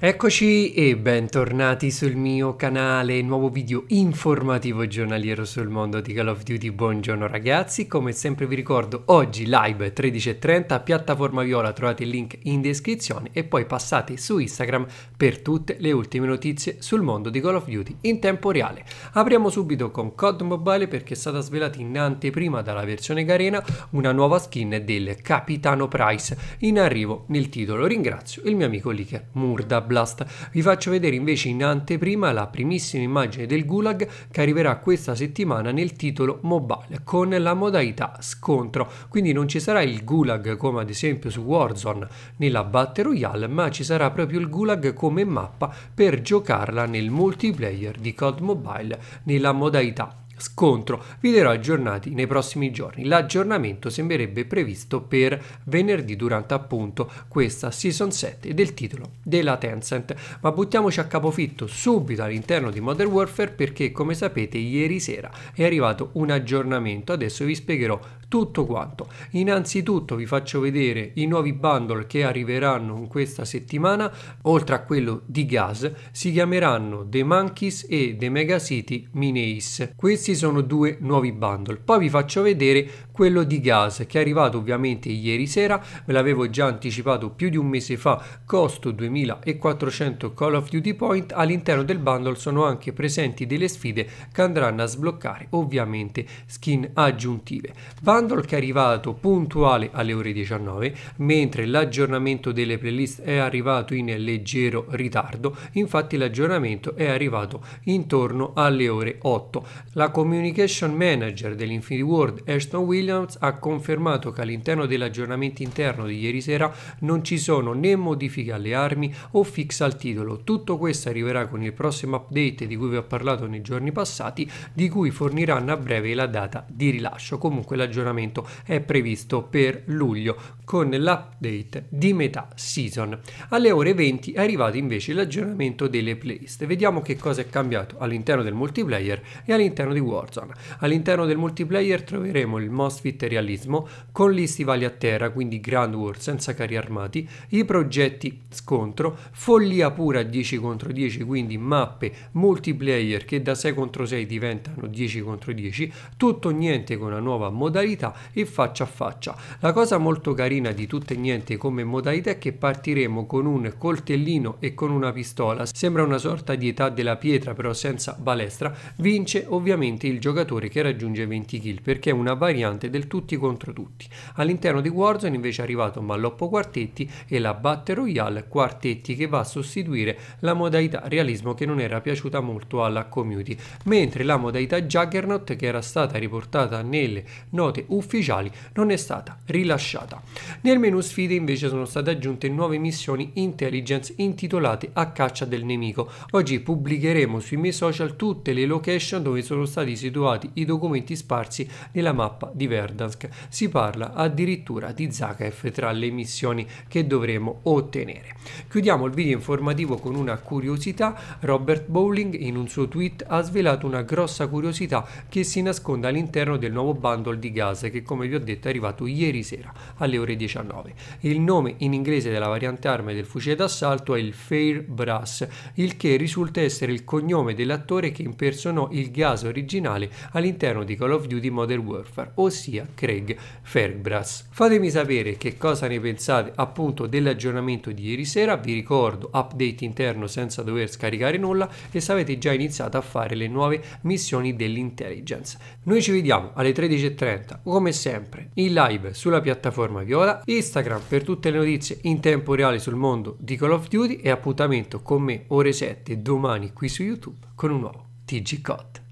Eccoci e bentornati sul mio canale, nuovo video informativo giornaliero sul mondo di Call of Duty. Buongiorno ragazzi, come sempre vi ricordo oggi live 13.30, piattaforma viola, trovate il link in descrizione e poi passate su Instagram per tutte le ultime notizie sul mondo di Call of Duty in tempo reale. Apriamo subito con COD Mobile perché è stata svelata in anteprima dalla versione Garena una nuova skin del Capitano Price in arrivo nel titolo. Ringrazio il mio amico Licker Murda. Blast. Vi faccio vedere invece in anteprima la primissima immagine del Gulag che arriverà questa settimana nel titolo mobile con la modalità scontro. Quindi non ci sarà il Gulag come ad esempio su Warzone nella Battle Royale, ma ci sarà proprio il Gulag come mappa per giocarla nel multiplayer di COD Mobile nella modalità scontro. Vi darò aggiornati nei prossimi giorni. L'aggiornamento sembrerebbe previsto per venerdì durante appunto questa season 7 del titolo della Tencent. Ma buttiamoci a capofitto subito all'interno di Modern Warfare perché come sapete ieri sera è arrivato un aggiornamento. Adesso vi spiegherò tutto quanto. Innanzitutto vi faccio vedere i nuovi bundle che arriveranno in questa settimana, oltre a quello di gas, si chiameranno The Monkeys e The Mega City Mineis. Questi sono due nuovi bundle. Poi vi faccio vedere quello di gas che è arrivato ovviamente ieri sera, ve l'avevo già anticipato più di un mese fa, costo 2400 Call of Duty Point. All'interno del bundle sono anche presenti delle sfide che andranno a sbloccare ovviamente skin aggiuntive. Bundle Bundle che è arrivato puntuale alle ore 19, mentre l'aggiornamento delle playlist è arrivato in leggero ritardo, infatti l'aggiornamento è arrivato intorno alle ore 8. La communication manager dell'Infinity World Ashton Williams ha confermato che all'interno dell'aggiornamento interno di ieri sera non ci sono né modifiche alle armi o fix al titolo. Tutto questo arriverà con il prossimo update di cui vi ho parlato nei giorni passati, di cui forniranno a breve la data di rilascio. Comunque l'aggiornamento aggiornamento è previsto per luglio con l'update di metà season. Alle ore 20 è arrivato invece l'aggiornamento delle playlist. Vediamo che cosa è cambiato all'interno del multiplayer e all'interno di Warzone. All'interno del multiplayer troveremo il Most Fit Realismo con gli stivali a terra, quindi Grand War senza carri armati, i progetti scontro, follia pura 10 contro 10, quindi mappe multiplayer che da 6 contro 6 diventano 10 contro 10, tutto niente con una nuova modalità università il faccia a faccia. La cosa molto carina di tutto e niente come modalità è che partiremo con un coltellino e con una pistola, sembra una sorta di età della pietra però senza balestra, vince ovviamente il giocatore che raggiunge 20 kill perché è una variante del tutti contro tutti. All'interno di Warzone invece è arrivato Malloppo Quartetti e la Battle Royale Quartetti che va a sostituire la modalità realismo che non era piaciuta molto alla community, mentre la modalità Juggernaut che era stata riportata nelle note ufficiali non è stata rilasciata. Nel menu sfide invece sono state aggiunte nuove missioni intelligence intitolate a caccia del nemico. Oggi pubblicheremo sui miei social tutte le location dove sono stati situati i documenti sparsi nella mappa di Verdansk. Si parla addirittura di Zakef tra le missioni che dovremo ottenere. Chiudiamo il video informativo con una curiosità. Robert Bowling in un suo tweet ha svelato una grossa curiosità che si nasconde all'interno del nuovo bundle di gas Haas che come vi ho detto è arrivato ieri sera alle ore 19. Il nome in inglese della variante arma del fucile d'assalto è il Fair Brass, il che risulta essere il cognome dell'attore che impersonò il gas originale all'interno di Call of Duty Modern Warfare, ossia Craig Fairbrass. Fatemi sapere che cosa ne pensate appunto dell'aggiornamento di ieri sera, vi ricordo update interno senza dover scaricare nulla e se avete già iniziato a fare le nuove missioni dell'intelligence. Noi ci vediamo alle 13.30 come sempre in live sulla piattaforma Viola, Instagram per tutte le notizie in tempo reale sul mondo di Call of Duty e appuntamento con me ore 7 domani qui su YouTube con un nuovo TG Cot.